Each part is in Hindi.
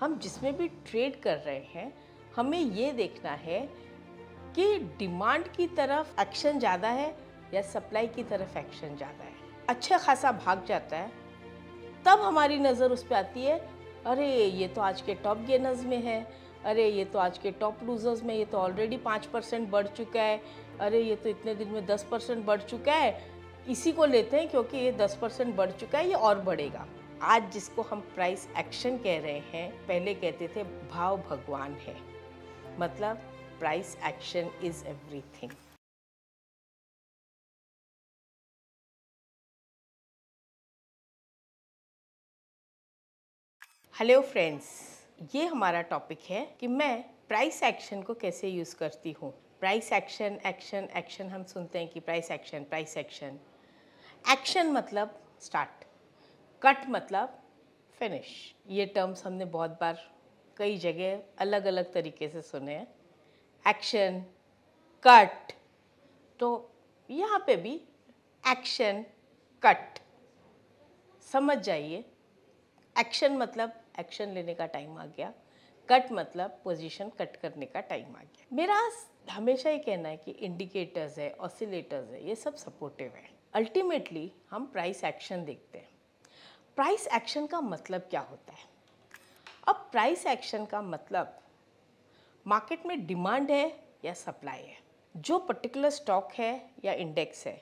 हम जिसमें भी ट्रेड कर रहे हैं हमें ये देखना है कि डिमांड की तरफ एक्शन ज़्यादा है या सप्लाई की तरफ एक्शन ज़्यादा है अच्छा खासा भाग जाता है तब हमारी नज़र उस पर आती है अरे ये तो आज के टॉप गेनर्स में है अरे ये तो आज के टॉप लूजर्स में ये तो ऑलरेडी पाँच परसेंट बढ़ चुका है अरे ये तो इतने दिन में दस परसेंट बढ़ चुका है इसी को लेते हैं क्योंकि ये दस परसेंट बढ़ चुका है ये और बढ़ेगा आज जिसको हम प्राइस एक्शन कह रहे हैं पहले कहते थे भाव भगवान है मतलब price action is everything hello friends ये हमारा टॉपिक है कि मैं प्राइस एक्शन को कैसे यूज़ करती हूँ प्राइस एक्शन एक्शन एक्शन हम सुनते हैं कि price action price action action मतलब स्टार्ट कट मतलब फिनिश ये टर्म्स हमने बहुत बार कई जगह अलग अलग तरीके से सुने हैं एक्शन कट तो यहाँ पे भी एक्शन कट समझ जाइए एक्शन मतलब एक्शन लेने का टाइम आ गया कट मतलब पोजीशन कट करने का टाइम आ गया मेरा हमेशा ये कहना है कि इंडिकेटर्स है ऑसिलेटर्स है ये सब सपोर्टिव है अल्टीमेटली हम प्राइस एक्शन देखते हैं प्राइस एक्शन का मतलब क्या होता है अब प्राइस एक्शन का मतलब मार्केट में डिमांड है या सप्लाई है जो पर्टिकुलर स्टॉक है या इंडेक्स है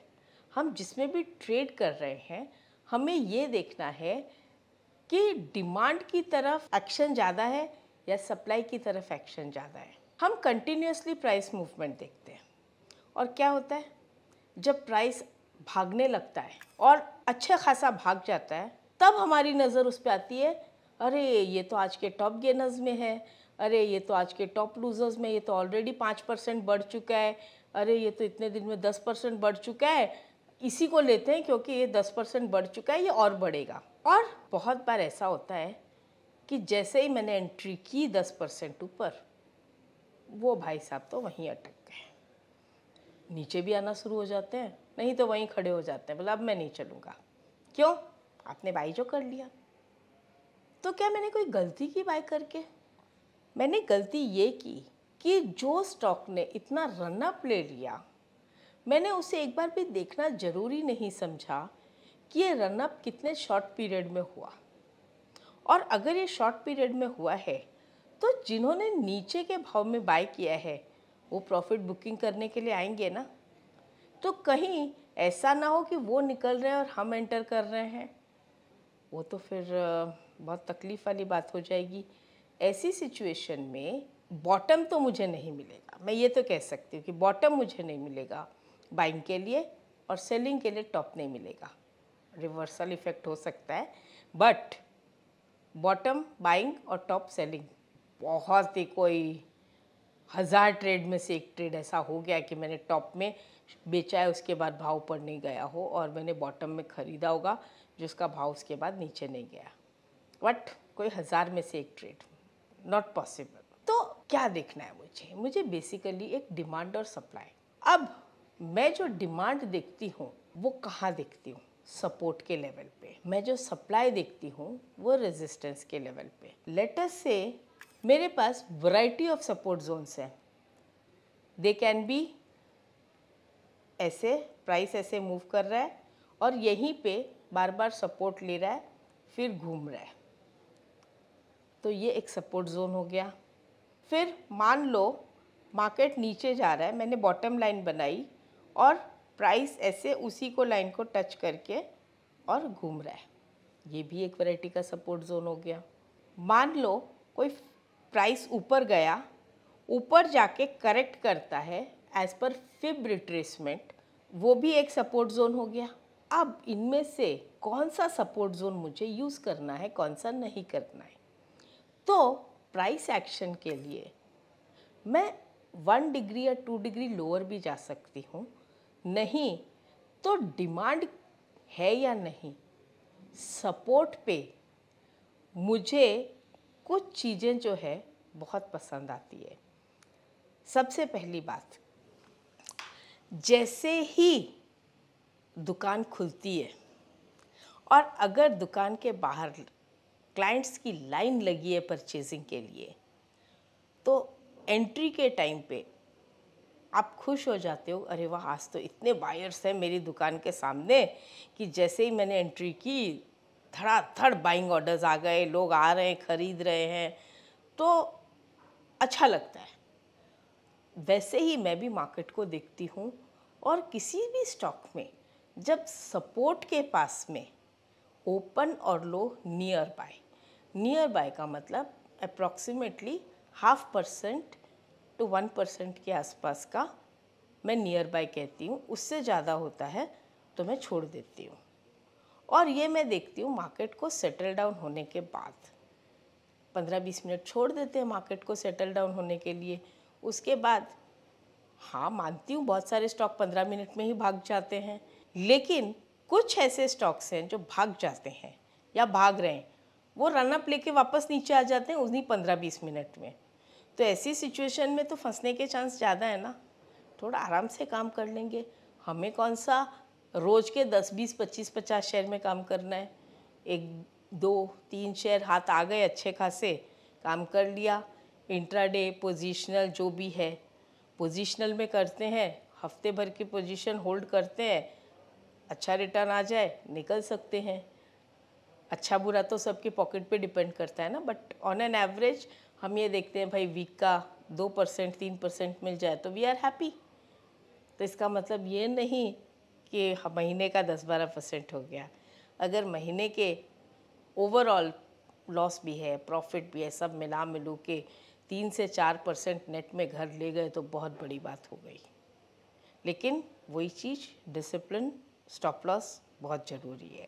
हम जिसमें भी ट्रेड कर रहे हैं हमें ये देखना है कि डिमांड की तरफ एक्शन ज़्यादा है या सप्लाई की तरफ एक्शन ज़्यादा है हम कंटिन्यूसली प्राइस मूवमेंट देखते हैं और क्या होता है जब प्राइस भागने लगता है और अच्छा खासा भाग जाता है तब हमारी नज़र उस पर आती है अरे ये तो आज के टॉप गेनर्स में है अरे ये तो आज के टॉप लूज़र्स में ये तो ऑलरेडी पाँच परसेंट बढ़ चुका है अरे ये तो इतने दिन में दस परसेंट बढ़ चुका है इसी को लेते हैं क्योंकि ये दस परसेंट बढ़ चुका है ये और बढ़ेगा और बहुत बार ऐसा होता है कि जैसे ही मैंने एंट्री की दस परसेंट ऊपर वो भाई साहब तो वहीं अटक गए नीचे भी आना शुरू हो जाते हैं नहीं तो वहीं खड़े हो जाते हैं बोला अब मैं नहीं चलूँगा क्यों आपने बाई जो कर लिया तो क्या मैंने कोई गलती की बाई करके मैंने गलती ये की कि जो स्टॉक ने इतना रनअप ले लिया मैंने उसे एक बार भी देखना ज़रूरी नहीं समझा कि ये रनअप कितने शॉर्ट पीरियड में हुआ और अगर ये शॉर्ट पीरियड में हुआ है तो जिन्होंने नीचे के भाव में बाय किया है वो प्रॉफिट बुकिंग करने के लिए आएंगे ना तो कहीं ऐसा ना हो कि वो निकल रहे हैं और हम एंटर कर रहे हैं वो तो फिर बहुत तकलीफ़ वाली बात हो जाएगी ऐसी सिचुएशन में बॉटम तो मुझे नहीं मिलेगा मैं ये तो कह सकती हूँ कि बॉटम मुझे नहीं मिलेगा बाइंग के लिए और सेलिंग के लिए टॉप नहीं मिलेगा रिवर्सल इफेक्ट हो सकता है बट बॉटम बाइंग और टॉप सेलिंग बहुत ही कोई हज़ार ट्रेड में से एक ट्रेड ऐसा हो गया कि मैंने टॉप में बेचा है उसके बाद भाव ऊपर नहीं गया हो और मैंने बॉटम में ख़रीदा होगा जिसका भाव उसके बाद नीचे नहीं गया बट कोई हज़ार में से एक ट्रेड नॉट पॉसिबल तो क्या देखना है मुझे मुझे बेसिकली एक डिमांड और सप्लाई अब मैं जो डिमांड देखती हूँ वो कहाँ देखती हूँ सपोर्ट के लेवल पे मैं जो सप्लाई देखती हूँ वो रेजिस्टेंस के लेवल पे लेटर से मेरे पास वैरायटी ऑफ सपोर्ट जोन्स हैं दे कैन बी ऐसे प्राइस ऐसे मूव कर रहा है और यहीं पे बार बार सपोर्ट ले रहा है फिर घूम रहा है तो ये एक सपोर्ट जोन हो गया फिर मान लो मार्केट नीचे जा रहा है मैंने बॉटम लाइन बनाई और प्राइस ऐसे उसी को लाइन को टच करके और घूम रहा है ये भी एक वैरायटी का सपोर्ट जोन हो गया मान लो कोई प्राइस ऊपर गया ऊपर जाके करेक्ट करता है एज पर फिब रिट्रेसमेंट वो भी एक सपोर्ट जोन हो गया अब इनमें से कौन सा सपोर्ट जोन मुझे यूज़ करना है कौन सा नहीं करना है तो प्राइस एक्शन के लिए मैं वन डिग्री या टू डिग्री लोअर भी जा सकती हूँ नहीं तो डिमांड है या नहीं सपोर्ट पे मुझे कुछ चीज़ें जो है बहुत पसंद आती है सबसे पहली बात जैसे ही दुकान खुलती है और अगर दुकान के बाहर क्लाइंट्स की लाइन लगी है परचेजिंग के लिए तो एंट्री के टाइम पे आप खुश हो जाते हो अरे वाह आज तो इतने बायर्स हैं मेरी दुकान के सामने कि जैसे ही मैंने एंट्री की धड़ाधड़ बाइंग ऑर्डर्स आ गए लोग आ रहे हैं ख़रीद रहे हैं तो अच्छा लगता है वैसे ही मैं भी मार्केट को देखती हूँ और किसी भी स्टॉक में जब सपोर्ट के पास में ओपन और low nearby nearby का मतलब approximately half percent to one percent के आसपास का मैं नियर बाय कहती हूँ उससे ज़्यादा होता है तो मैं छोड़ देती हूँ और ये मैं देखती हूँ मार्केट को सेटल डाउन होने के बाद पंद्रह बीस मिनट छोड़ देते हैं मार्केट को सेटल डाउन होने के लिए उसके बाद हाँ मानती हूँ बहुत सारे स्टॉक पंद्रह मिनट में ही भाग जाते हैं लेकिन कुछ ऐसे स्टॉक्स हैं जो भाग जाते हैं या भाग रहे हैं वो रनअप लेके वापस नीचे आ जाते हैं उन्हीं पंद्रह बीस मिनट में तो ऐसी सिचुएशन में तो फंसने के चांस ज़्यादा है ना थोड़ा आराम से काम कर लेंगे हमें कौन सा रोज़ के दस बीस पच्चीस पचास शेयर में काम करना है एक दो तीन शेयर हाथ आ गए अच्छे खासे काम कर लिया इंट्राडे पोजिशनल जो भी है पोजिशनल में करते हैं हफ्ते भर की पोजीशन होल्ड करते हैं अच्छा रिटर्न आ जाए निकल सकते हैं अच्छा बुरा तो सबके पॉकेट पे डिपेंड करता है ना बट ऑन एन एवरेज हम ये देखते हैं भाई वीक का दो परसेंट तीन परसेंट मिल जाए तो वी आर हैप्पी तो इसका मतलब ये नहीं कि महीने का दस बारह परसेंट हो गया अगर महीने के ओवरऑल लॉस भी है प्रॉफिट भी है सब मिला मिलू के तीन से चार परसेंट नेट में घर ले गए तो बहुत बड़ी बात हो गई लेकिन वही चीज़ डिसिप्लिन स्टॉप लॉस बहुत ज़रूरी है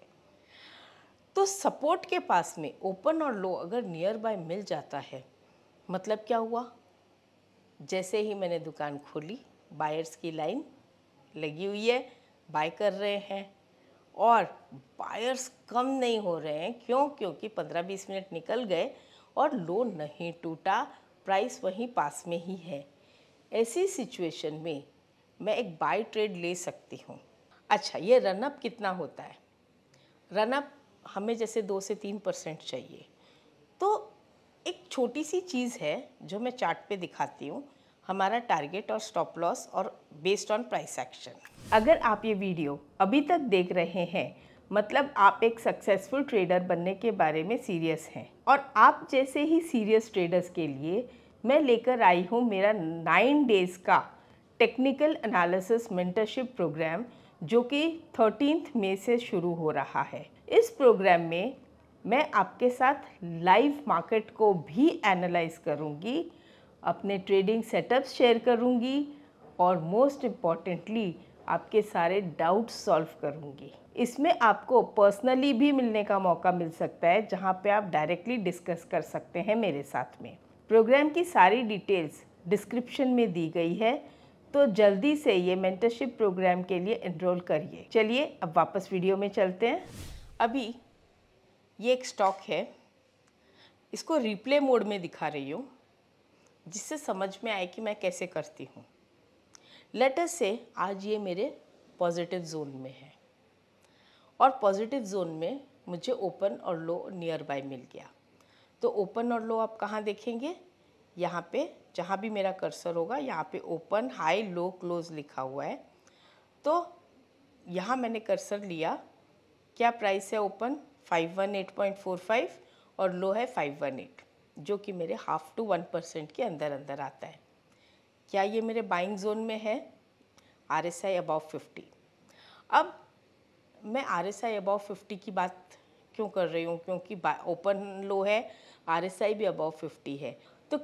तो सपोर्ट के पास में ओपन और लो अगर नियर बाय मिल जाता है मतलब क्या हुआ जैसे ही मैंने दुकान खोली बायर्स की लाइन लगी हुई है बाय कर रहे हैं और बायर्स कम नहीं हो रहे हैं क्यों क्योंकि 15-20 मिनट निकल गए और लो नहीं टूटा प्राइस वहीं पास में ही है ऐसी सिचुएशन में मैं एक बाय ट्रेड ले सकती हूँ अच्छा ये रनअप कितना होता है रनअप हमें जैसे दो से तीन परसेंट चाहिए तो एक छोटी सी चीज़ है जो मैं चार्ट पे दिखाती हूँ हमारा टारगेट और स्टॉप लॉस और बेस्ड ऑन प्राइस एक्शन अगर आप ये वीडियो अभी तक देख रहे हैं मतलब आप एक सक्सेसफुल ट्रेडर बनने के बारे में सीरियस हैं और आप जैसे ही सीरियस ट्रेडर्स के लिए मैं लेकर आई हूँ मेरा नाइन डेज़ का टेक्निकल एनालिसिस मेंटरशिप प्रोग्राम जो कि थर्टीन मे से शुरू हो रहा है इस प्रोग्राम में मैं आपके साथ लाइव मार्केट को भी एनालाइज करूँगी अपने ट्रेडिंग सेटअप शेयर करूँगी और मोस्ट इम्पॉर्टेंटली आपके सारे डाउट्स सॉल्व करूँगी इसमें आपको पर्सनली भी मिलने का मौका मिल सकता है जहाँ पे आप डायरेक्टली डिस्कस कर सकते हैं मेरे साथ में प्रोग्राम की सारी डिटेल्स डिस्क्रिप्शन में दी गई है तो जल्दी से ये मेंटरशिप प्रोग्राम के लिए इनरोल करिए चलिए अब वापस वीडियो में चलते हैं अभी ये एक स्टॉक है इसको रिप्ले मोड में दिखा रही हूँ जिससे समझ में आए कि मैं कैसे करती हूँ लेटर से आज ये मेरे पॉजिटिव जोन में है और पॉजिटिव जोन में मुझे ओपन और लो नियर बाय मिल गया तो ओपन और लो आप कहाँ देखेंगे यहाँ पे जहाँ भी मेरा कर्सर होगा यहाँ पे ओपन हाई लो क्लोज लिखा हुआ है तो यहाँ मैंने कर्सर लिया क्या प्राइस है ओपन 518.45 और लो है 518 जो कि मेरे हाफ टू वन परसेंट के अंदर अंदर आता है क्या ये मेरे बाइंग जोन में है R S I above fifty अब मैं R S I above fifty की बात क्यों कर रही हूँ क्योंकि ओपन लो है आर एस आई भी अबाव फिफ्टी है तो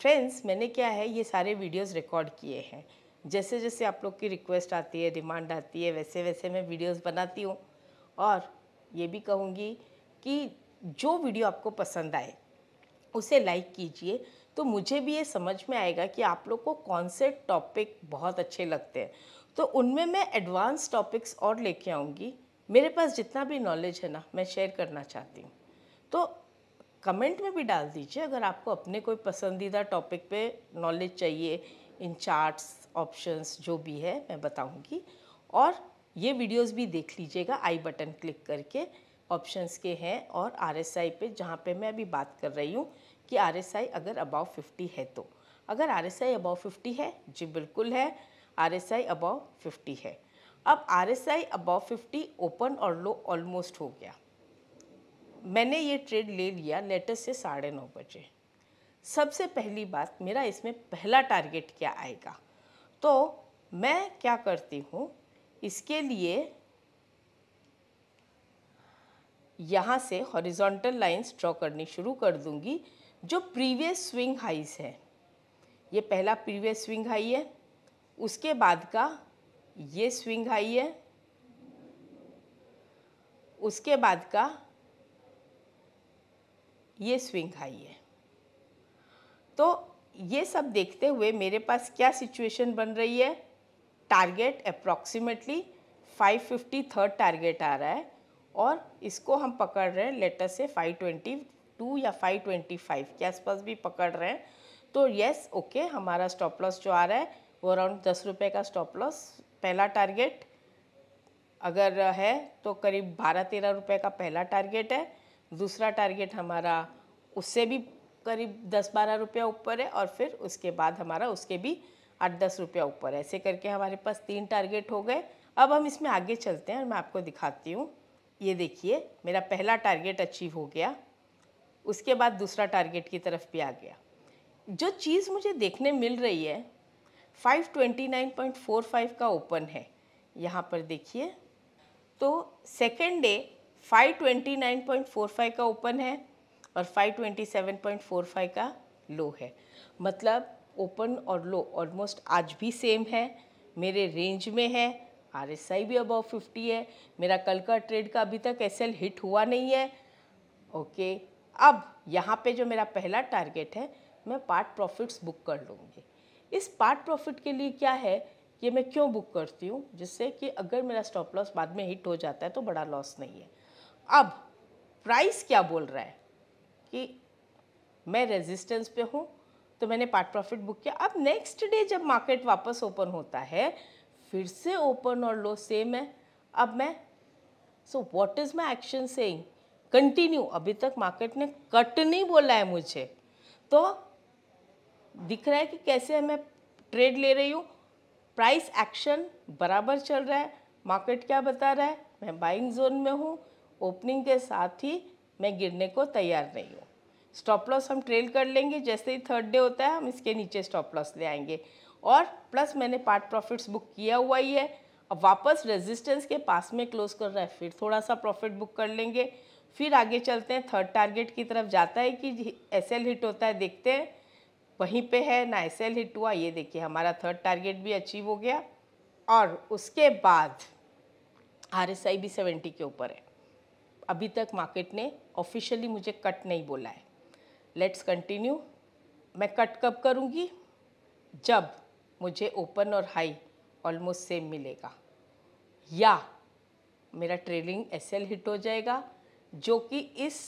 फ्रेंड्स मैंने क्या है ये सारे वीडियोस रिकॉर्ड किए हैं जैसे जैसे आप लोग की रिक्वेस्ट आती है डिमांड आती है वैसे वैसे मैं वीडियोस बनाती हूँ और ये भी कहूँगी कि जो वीडियो आपको पसंद आए उसे लाइक कीजिए तो मुझे भी ये समझ में आएगा कि आप लोग को कौन से टॉपिक बहुत अच्छे लगते हैं तो उनमें मैं एडवांस टॉपिक्स और लेके आऊँगी मेरे पास जितना भी नॉलेज है ना मैं शेयर करना चाहती हूँ तो कमेंट में भी डाल दीजिए अगर आपको अपने कोई पसंदीदा टॉपिक पे नॉलेज चाहिए इन चार्ट्स ऑप्शंस जो भी है मैं बताऊँगी और ये वीडियोस भी देख लीजिएगा आई बटन क्लिक करके ऑप्शंस के हैं और आरएसआई पे जहाँ पे मैं अभी बात कर रही हूँ कि आरएसआई अगर अबाव 50 है तो अगर आरएसआई अबाव 50 है जी बिल्कुल है आरएसआई अबाव 50 है अब आरएसआई अबाव 50 ओपन और लो ऑलमोस्ट हो गया मैंने ये ट्रेड ले लिया लेटर से साढ़े नौ बजे सबसे पहली बात मेरा इसमें पहला टारगेट क्या आएगा तो मैं क्या करती हूँ इसके लिए यहाँ से हॉरिजॉन्टल लाइंस ड्रॉ करनी शुरू कर दूंगी जो प्रीवियस स्विंग हाइज है ये पहला प्रीवियस स्विंग हाई है उसके बाद का ये स्विंग हाई है उसके बाद का ये स्विंग हाई है तो ये सब देखते हुए मेरे पास क्या सिचुएशन बन रही है टारगेट अप्रॉक्सीमेटली 550 थर्ड टारगेट आ रहा है और इसको हम पकड़ रहे हैं लेटर से 522 या 525 के आसपास भी पकड़ रहे हैं तो यस ओके हमारा स्टॉप लॉस जो आ रहा है वो अराउंड दस रुपये का स्टॉप लॉस पहला टारगेट अगर है तो करीब बारह तेरह रुपये का पहला टारगेट है दूसरा टारगेट हमारा उससे भी करीब दस बारह रुपया ऊपर है और फिर उसके बाद हमारा उसके भी आठ दस रुपया ऊपर है ऐसे करके हमारे पास तीन टारगेट हो गए अब हम इसमें आगे चलते हैं और मैं आपको दिखाती हूँ ये देखिए मेरा पहला टारगेट अचीव हो गया उसके बाद दूसरा टारगेट की तरफ भी आ गया जो चीज़ मुझे देखने मिल रही है 529.45 का ओपन है यहाँ पर देखिए तो सेकेंड डे 529.45 का ओपन है और 527.45 का लो है मतलब ओपन और लो ऑलमोस्ट आज भी सेम है मेरे रेंज में है आर एस आई भी अबव फिफ्टी है मेरा कल का ट्रेड का अभी तक एस एल हिट हुआ नहीं है ओके अब यहाँ पे जो मेरा पहला टारगेट है मैं पार्ट प्रॉफिट्स बुक कर लूँगी इस पार्ट प्रॉफिट के लिए क्या है ये मैं क्यों बुक करती हूँ जिससे कि अगर मेरा स्टॉप लॉस बाद में हिट हो जाता है तो बड़ा लॉस नहीं है अब प्राइस क्या बोल रहा है कि मैं रेजिस्टेंस पे हूँ तो मैंने पार्ट प्रॉफिट बुक किया अब नेक्स्ट डे जब मार्केट वापस ओपन होता है फिर से ओपन और लो सेम है अब मैं so what is my action saying continue अभी तक मार्केट ने कट नहीं बोला है मुझे तो दिख रहा है कि कैसे मैं ट्रेड ले रही हूँ प्राइस एक्शन बराबर चल रहा है मार्केट क्या बता रहा है मैं बाइंग जोन में हूँ ओपनिंग के साथ ही मैं गिरने को तैयार नहीं हूँ स्टॉप लॉस हम ट्रेल कर लेंगे जैसे ही थर्ड डे होता है हम इसके नीचे स्टॉप लॉस ले आएंगे और प्लस मैंने पार्ट प्रॉफिट्स बुक किया हुआ ही है अब वापस रेजिस्टेंस के पास में क्लोज कर रहा है फिर थोड़ा सा प्रॉफिट बुक कर लेंगे फिर आगे चलते हैं थर्ड टारगेट की तरफ जाता है कि एस हिट होता है देखते हैं वहीं पे है ना एस हिट हुआ ये देखिए हमारा थर्ड टारगेट भी अचीव हो गया और उसके बाद आर एस आई भी सेवेंटी के ऊपर है अभी तक मार्केट ने ऑफिशियली मुझे कट नहीं बोला है लेट्स कंटिन्यू मैं कट कब करूँगी जब मुझे ओपन और हाई ऑलमोस्ट सेम मिलेगा या मेरा ट्रेलिंग एस एल हिट हो जाएगा जो कि इस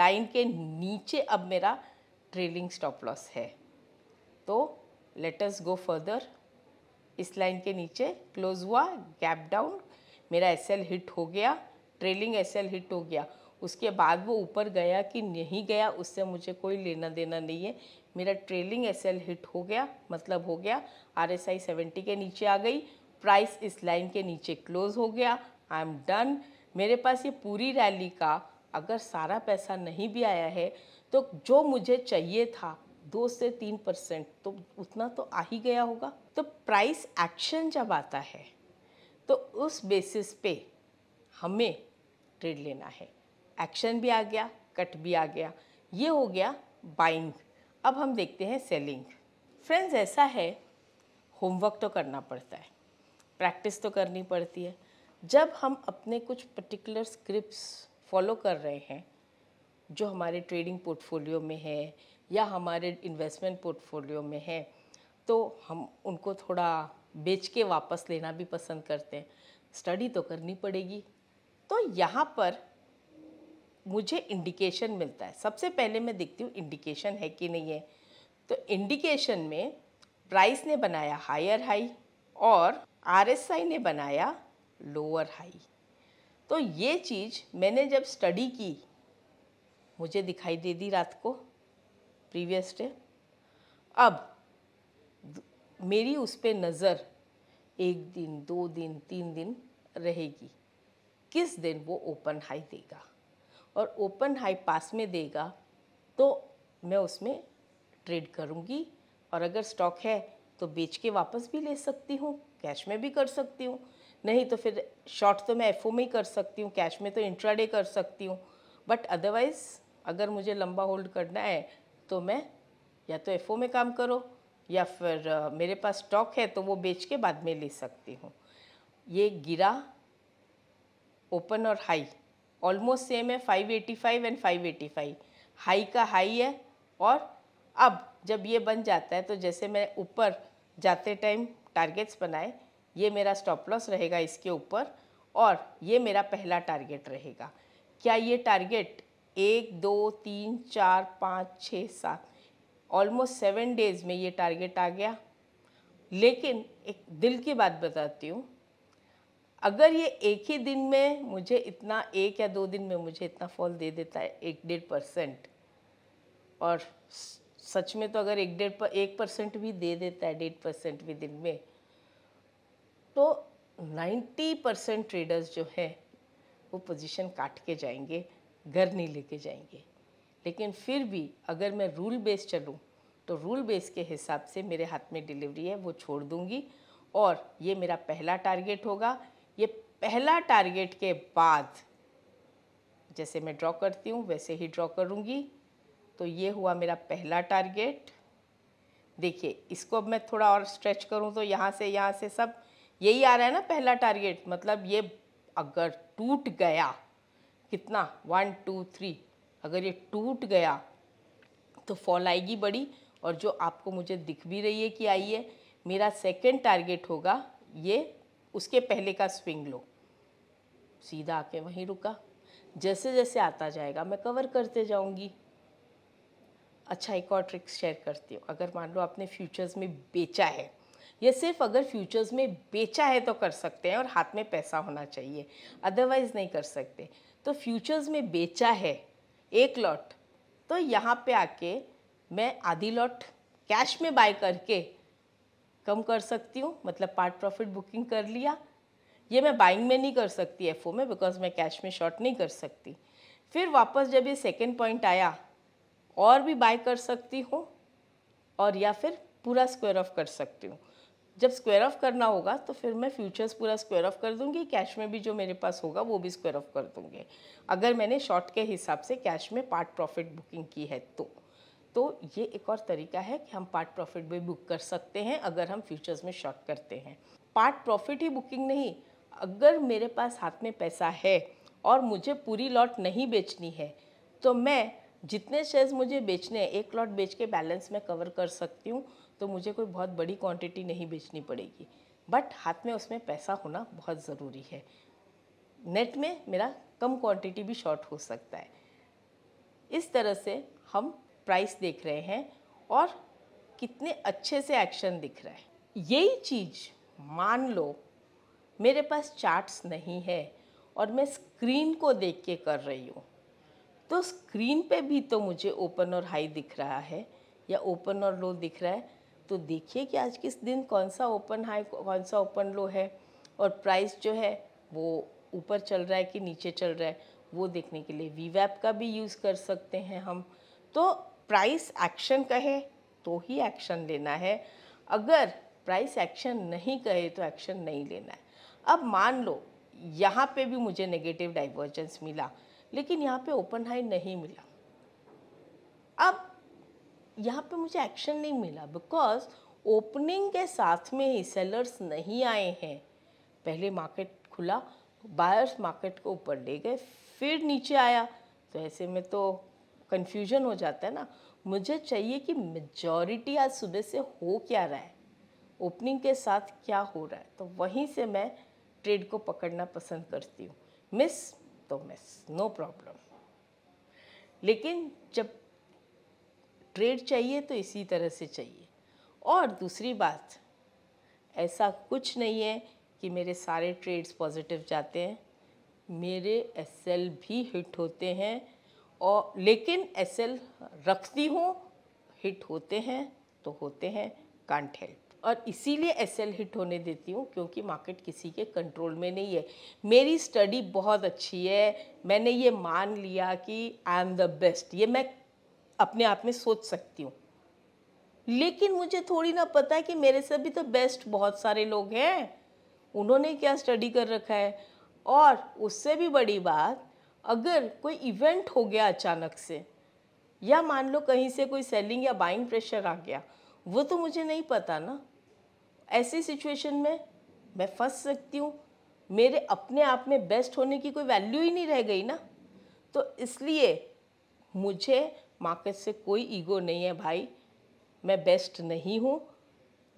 लाइन के नीचे अब मेरा ट्रेलिंग स्टॉप लॉस है तो अस गो फर्दर इस लाइन के नीचे क्लोज हुआ गैप डाउन मेरा एस एल हिट हो गया ट्रेलिंग एस एल हिट हो गया उसके बाद वो ऊपर गया कि नहीं गया उससे मुझे कोई लेना देना नहीं है मेरा ट्रेलिंग एस हिट हो गया मतलब हो गया आर एस आई सेवेंटी के नीचे आ गई प्राइस इस लाइन के नीचे क्लोज हो गया आई एम डन मेरे पास ये पूरी रैली का अगर सारा पैसा नहीं भी आया है तो जो मुझे चाहिए था दो से तीन परसेंट तो उतना तो आ ही गया होगा तो प्राइस एक्शन जब आता है तो उस बेसिस पे हमें ट्रेड लेना है एक्शन भी आ गया कट भी आ गया ये हो गया बाइंग अब हम देखते हैं सेलिंग फ्रेंड्स ऐसा है होमवर्क तो करना पड़ता है प्रैक्टिस तो करनी पड़ती है जब हम अपने कुछ पर्टिकुलर स्क्रिप्ट्स फॉलो कर रहे हैं जो हमारे ट्रेडिंग पोर्टफोलियो में है या हमारे इन्वेस्टमेंट पोर्टफोलियो में है तो हम उनको थोड़ा बेच के वापस लेना भी पसंद करते हैं स्टडी तो करनी पड़ेगी तो यहाँ पर मुझे इंडिकेशन मिलता है सबसे पहले मैं देखती हूँ इंडिकेशन है कि नहीं है तो इंडिकेशन में प्राइस ने बनाया हायर हाई और आरएसआई ने बनाया लोअर हाई तो ये चीज़ मैंने जब स्टडी की मुझे दिखाई दे दी रात को प्रीवियस डे अब मेरी उस पर नज़र एक दिन दो दिन तीन दिन रहेगी किस दिन वो ओपन हाई देगा और ओपन हाई पास में देगा तो मैं उसमें ट्रेड करूँगी और अगर स्टॉक है तो बेच के वापस भी ले सकती हूँ कैश में भी कर सकती हूँ नहीं तो फिर शॉर्ट तो मैं एफ में ही कर सकती हूँ कैश में तो इंट्राडे कर सकती हूँ बट अदरवाइज़ अगर मुझे लंबा होल्ड करना है तो मैं या तो एफ में काम करो या फिर मेरे पास स्टॉक है तो वो बेच के बाद में ले सकती हूँ ये गिरा ओपन और हाई ऑलमोस्ट सेम है five eighty five and five eighty five high का हाई है और अब जब ये बन जाता है तो जैसे मैं ऊपर जाते टाइम टारगेट्स बनाए ये मेरा स्टॉप लॉस रहेगा इसके ऊपर और ये मेरा पहला टारगेट रहेगा क्या ये टारगेट एक दो तीन चार पाँच छः सात ऑलमोस्ट सेवन डेज़ में ये टारगेट आ गया लेकिन एक दिल की बात बताती हूँ अगर ये एक ही दिन में मुझे इतना एक या दो दिन में मुझे इतना फॉल दे देता है एक डेढ़ परसेंट और सच में तो अगर एक डेढ़ पर एक परसेंट भी दे देता है डेढ़ परसेंट भी दिन में तो नाइन्टी परसेंट ट्रेडर्स जो हैं वो पोजीशन काट के जाएंगे घर नहीं लेके जाएंगे लेकिन फिर भी अगर मैं रूल बेस चलूँ तो रूल बेस के हिसाब से मेरे हाथ में डिलीवरी है वो छोड़ दूँगी और ये मेरा पहला टारगेट होगा पहला टारगेट के बाद जैसे मैं ड्रॉ करती हूँ वैसे ही ड्रॉ करूँगी तो ये हुआ मेरा पहला टारगेट देखिए इसको अब मैं थोड़ा और स्ट्रेच करूँ तो यहाँ से यहाँ से सब यही आ रहा है ना पहला टारगेट मतलब ये अगर टूट गया कितना वन टू थ्री अगर ये टूट गया तो फॉल आएगी बड़ी और जो आपको मुझे दिख भी रही है कि आई है मेरा सेकेंड टारगेट होगा ये उसके पहले का स्विंग लो सीधा आके वहीं रुका जैसे जैसे आता जाएगा मैं कवर करते जाऊंगी अच्छा एक और ट्रिक्स शेयर करती हूँ अगर मान लो आपने फ्यूचर्स में बेचा है ये सिर्फ अगर फ्यूचर्स में बेचा है तो कर सकते हैं और हाथ में पैसा होना चाहिए अदरवाइज़ नहीं कर सकते तो फ्यूचर्स में बेचा है एक लॉट तो यहाँ पे आके मैं आधी लॉट कैश में बाय करके कम कर सकती हूँ मतलब पार्ट प्रॉफिट बुकिंग कर लिया ये मैं बाइंग में नहीं कर सकती एफ में बिकॉज मैं कैश में शॉर्ट नहीं कर सकती फिर वापस जब ये सेकेंड पॉइंट आया और भी बाय कर सकती हूँ और या फिर पूरा स्क्वायर ऑफ कर सकती हूँ जब स्क्वायर ऑफ करना होगा तो फिर मैं फ्यूचर्स पूरा स्क्वायर ऑफ कर दूंगी कैश में भी जो मेरे पास होगा वो भी स्क्वायर ऑफ कर दूंगी अगर मैंने शॉर्ट के हिसाब से कैश में पार्ट प्रॉफिट बुकिंग की है तो तो ये एक और तरीका है कि हम पार्ट प्रॉफिट भी बुक कर सकते हैं अगर हम फ्यूचर्स में शॉर्ट करते हैं पार्ट प्रॉफिट ही बुकिंग नहीं अगर मेरे पास हाथ में पैसा है और मुझे पूरी लॉट नहीं बेचनी है तो मैं जितने शेयर्स मुझे बेचने हैं एक लॉट बेच के बैलेंस में कवर कर सकती हूँ तो मुझे कोई बहुत बड़ी क्वांटिटी नहीं बेचनी पड़ेगी बट हाथ में उसमें पैसा होना बहुत ज़रूरी है नेट में मेरा कम क्वांटिटी भी शॉर्ट हो सकता है इस तरह से हम प्राइस देख रहे हैं और कितने अच्छे से एक्शन दिख रहा है यही चीज़ मान लो मेरे पास चार्ट्स नहीं है और मैं स्क्रीन को देख के कर रही हूँ तो स्क्रीन पे भी तो मुझे ओपन और हाई दिख रहा है या ओपन और लो दिख रहा है तो देखिए कि आज किस दिन कौन सा ओपन हाई कौन सा ओपन लो है और प्राइस जो है वो ऊपर चल रहा है कि नीचे चल रहा है वो देखने के लिए वी वैप का भी यूज़ कर सकते हैं हम तो प्राइस एक्शन कहे तो ही एक्शन लेना है अगर प्राइस एक्शन नहीं कहे तो एक्शन नहीं लेना है अब मान लो यहाँ पे भी मुझे नेगेटिव डाइवर्जेंस मिला लेकिन यहाँ पे ओपन हाई नहीं मिला अब यहाँ पे मुझे एक्शन नहीं मिला बिकॉज ओपनिंग के साथ में ही सेलर्स नहीं आए हैं पहले मार्केट खुला बायर्स मार्केट को ऊपर ले गए फिर नीचे आया तो ऐसे में तो कन्फ्यूजन हो जाता है ना मुझे चाहिए कि मेजॉरिटी आज सुबह से हो क्या रहा है ओपनिंग के साथ क्या हो रहा है तो वहीं से मैं ट्रेड को पकड़ना पसंद करती हूँ मिस तो मिस नो प्रॉब्लम लेकिन जब ट्रेड चाहिए तो इसी तरह से चाहिए और दूसरी बात ऐसा कुछ नहीं है कि मेरे सारे ट्रेड्स पॉजिटिव जाते हैं मेरे एस भी हिट होते हैं और लेकिन एस रखती हूँ हिट होते हैं तो होते हैं कांट हेल्प और इसीलिए एल हिट होने देती हूँ क्योंकि मार्केट किसी के कंट्रोल में नहीं है मेरी स्टडी बहुत अच्छी है मैंने ये मान लिया कि आई एम द बेस्ट ये मैं अपने आप में सोच सकती हूँ लेकिन मुझे थोड़ी ना पता है कि मेरे से भी तो बेस्ट बहुत सारे लोग हैं उन्होंने क्या स्टडी कर रखा है और उससे भी बड़ी बात अगर कोई इवेंट हो गया अचानक से या मान लो कहीं से कोई सेलिंग या बाइंग प्रेशर आ गया वो तो मुझे नहीं पता ना ऐसी सिचुएशन में मैं फंस सकती हूँ मेरे अपने आप में बेस्ट होने की कोई वैल्यू ही नहीं रह गई ना तो इसलिए मुझे मार्केट से कोई ईगो नहीं है भाई मैं बेस्ट नहीं हूँ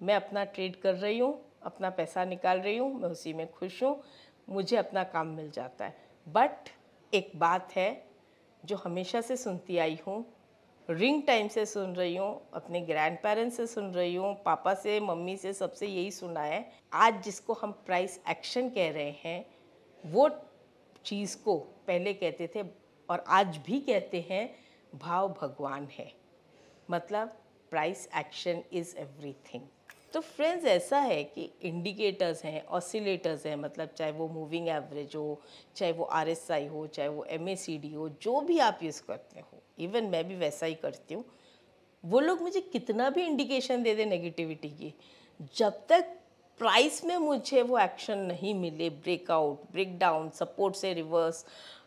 मैं अपना ट्रेड कर रही हूँ अपना पैसा निकाल रही हूँ मैं उसी में खुश हूँ मुझे अपना काम मिल जाता है बट एक बात है जो हमेशा से सुनती आई हूँ रिंग टाइम से सुन रही हूँ अपने ग्रैंड पेरेंट्स से सुन रही हूँ पापा से मम्मी से सबसे यही सुना है आज जिसको हम प्राइस एक्शन कह रहे हैं वो चीज़ को पहले कहते थे और आज भी कहते हैं भाव भगवान है मतलब प्राइस एक्शन इज़ एवरीथिंग तो फ्रेंड्स ऐसा है कि इंडिकेटर्स हैं ऑसिलेटर्स हैं मतलब चाहे वो मूविंग एवरेज हो चाहे वो आरएसआई हो चाहे वो एमएसीडी हो जो भी आप यूज़ करते हो इवन मैं भी वैसा ही करती हूँ वो लोग मुझे कितना भी इंडिकेशन दे दे नेगेटिविटी की जब तक प्राइस में मुझे वो एक्शन नहीं मिले ब्रेकआउट ब्रेकडाउन सपोर्ट से रिवर्स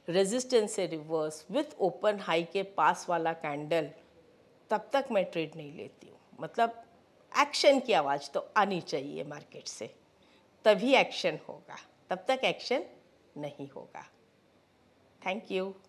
रेजिस्टेंस से रिवर्स विथ ओपन हाई के पास वाला कैंडल तब तक मैं ट्रेड नहीं लेती हूँ मतलब एक्शन की आवाज़ तो आनी चाहिए मार्केट से तभी एक्शन होगा तब तक एक्शन नहीं होगा थैंक यू